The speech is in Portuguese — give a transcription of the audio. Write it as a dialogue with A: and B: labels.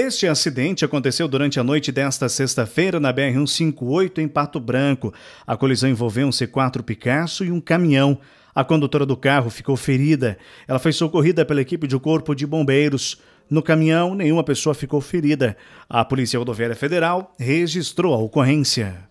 A: Este acidente aconteceu durante a noite desta sexta-feira na BR-158 em Pato Branco. A colisão envolveu um C4 Picasso e um caminhão. A condutora do carro ficou ferida. Ela foi socorrida pela equipe do Corpo de Bombeiros. No caminhão, nenhuma pessoa ficou ferida. A Polícia Rodoviária Federal registrou a ocorrência.